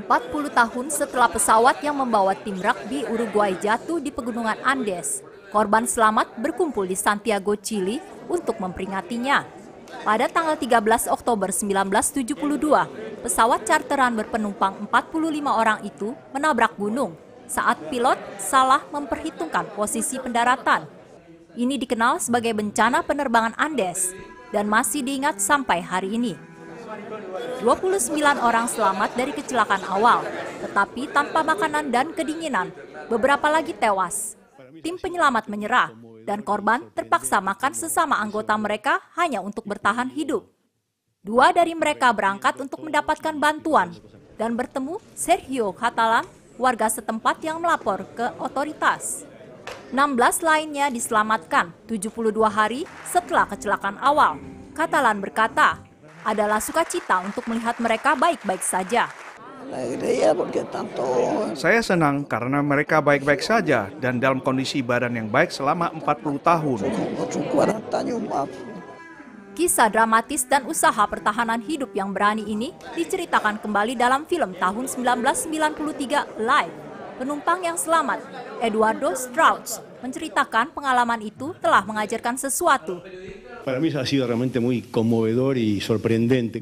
40 tahun setelah pesawat yang membawa tim rugby Uruguay jatuh di pegunungan Andes. Korban selamat berkumpul di Santiago, Chile untuk memperingatinya. Pada tanggal 13 Oktober 1972, pesawat charteran berpenumpang 45 orang itu menabrak gunung saat pilot salah memperhitungkan posisi pendaratan. Ini dikenal sebagai bencana penerbangan Andes dan masih diingat sampai hari ini. 29 orang selamat dari kecelakaan awal, tetapi tanpa makanan dan kedinginan, beberapa lagi tewas. Tim penyelamat menyerah, dan korban terpaksa makan sesama anggota mereka hanya untuk bertahan hidup. Dua dari mereka berangkat untuk mendapatkan bantuan dan bertemu Sergio Catalan, warga setempat yang melapor ke otoritas. 16 lainnya diselamatkan 72 hari setelah kecelakaan awal. Catalan berkata, adalah sukacita untuk melihat mereka baik-baik saja. Saya senang karena mereka baik-baik saja dan dalam kondisi badan yang baik selama 40 tahun. Kisah dramatis dan usaha pertahanan hidup yang berani ini diceritakan kembali dalam film tahun 1993 Live. Penumpang yang selamat, Eduardo Strauss, menceritakan pengalaman itu telah mengajarkan sesuatu.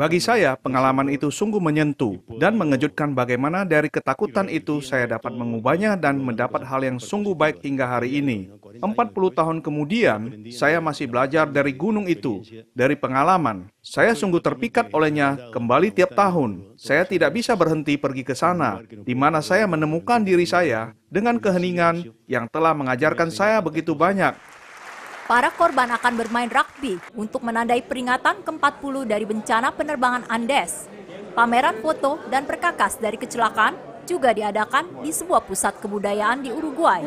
Bagi saya, pengalaman itu sungguh menyentuh dan mengejutkan bagaimana dari ketakutan itu saya dapat mengubahnya dan mendapat hal yang sungguh baik hingga hari ini. 40 tahun kemudian, saya masih belajar dari gunung itu, dari pengalaman. Saya sungguh terpikat olehnya kembali tiap tahun. Saya tidak bisa berhenti pergi ke sana, di mana saya menemukan diri saya dengan keheningan yang telah mengajarkan saya begitu banyak Para korban akan bermain rugby untuk menandai peringatan ke-40 dari bencana penerbangan Andes. Pameran foto dan perkakas dari kecelakaan juga diadakan di sebuah pusat kebudayaan di Uruguay.